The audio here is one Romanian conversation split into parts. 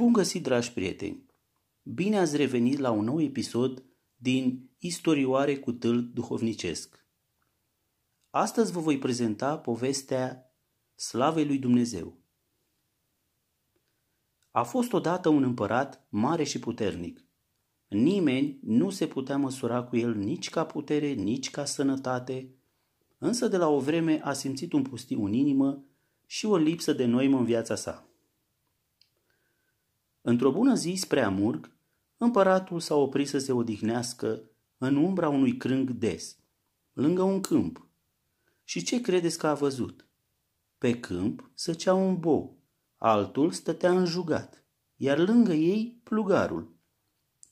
Bun găsit, dragi prieteni! Bine ați revenit la un nou episod din Istorioare cu tâl duhovnicesc. Astăzi vă voi prezenta povestea Slavei lui Dumnezeu. A fost odată un împărat mare și puternic. Nimeni nu se putea măsura cu el nici ca putere, nici ca sănătate, însă de la o vreme a simțit un pustiu în inimă și o lipsă de noimă în viața sa – Într-o bună zi spre Amurg, împăratul s-a oprit să se odihnească în umbra unui crâng des, lângă un câmp. Și ce credeți că a văzut? Pe câmp săcea un bou, altul stătea înjugat, iar lângă ei plugarul.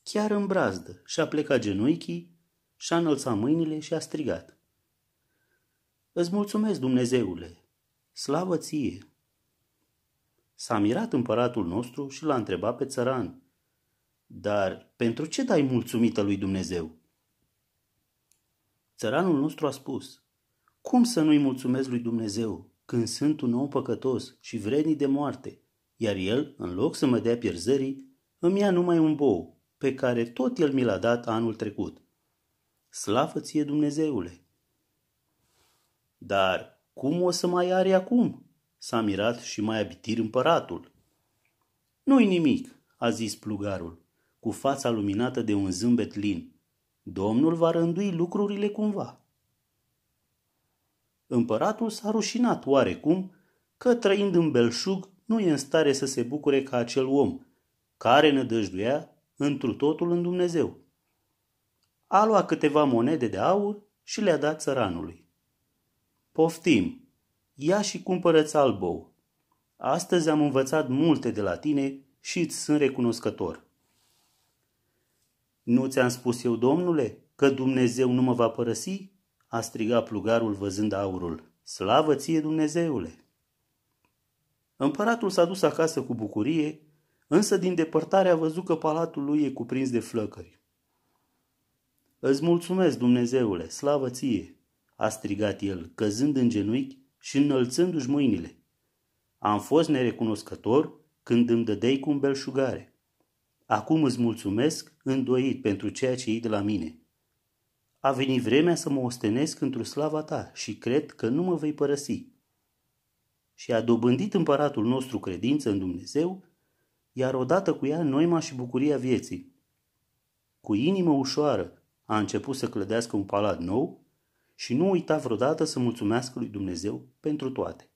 Chiar în brazdă și-a plecat genunchii, și-a înălțat mâinile și a strigat. Îți mulțumesc, Dumnezeule! Slavă ție! S-a mirat împăratul nostru și l-a întrebat pe țăran, Dar pentru ce dai mulțumită lui Dumnezeu? Țăranul nostru a spus, Cum să nu-i mulțumesc lui Dumnezeu când sunt un om păcătos și vrednic de moarte, iar el, în loc să mă dea pierzării, îmi ia numai un bou, pe care tot el mi l-a dat anul trecut. Slavă ție, Dumnezeule! Dar cum o să mai are acum? S-a mirat și mai abitir împăratul. Nu-i nimic, a zis plugarul, cu fața luminată de un zâmbet lin. Domnul va rândui lucrurile cumva. Împăratul s-a rușinat oarecum că trăind în belșug nu e în stare să se bucure ca acel om, care nădăjduia întru totul în Dumnezeu. A luat câteva monede de aur și le-a dat țăranului. Poftim, ia și cumpără-ți albou. Astăzi am învățat multe de la tine și îți sunt recunoscător. Nu ți-am spus eu, domnule, că Dumnezeu nu mă va părăsi? A strigat plugarul văzând aurul. Slavă ție, Dumnezeule! Împăratul s-a dus acasă cu bucurie, însă din depărtare a văzut că palatul lui e cuprins de flăcări. Îți mulțumesc, Dumnezeule, slavă ție!" a strigat el, căzând în genunchi și înălțându-și mâinile. Am fost nerecunoscător când îmi dădeai cu belșugare. Acum îți mulțumesc îndoit pentru ceea ce iei de la mine. A venit vremea să mă ostenesc într-o slava ta și cred că nu mă vei părăsi. Și a dobândit împăratul nostru credință în Dumnezeu, iar odată cu ea noima și bucuria vieții. Cu inimă ușoară a început să clădească un palat nou, și nu uita vreodată să mulțumească lui Dumnezeu pentru toate.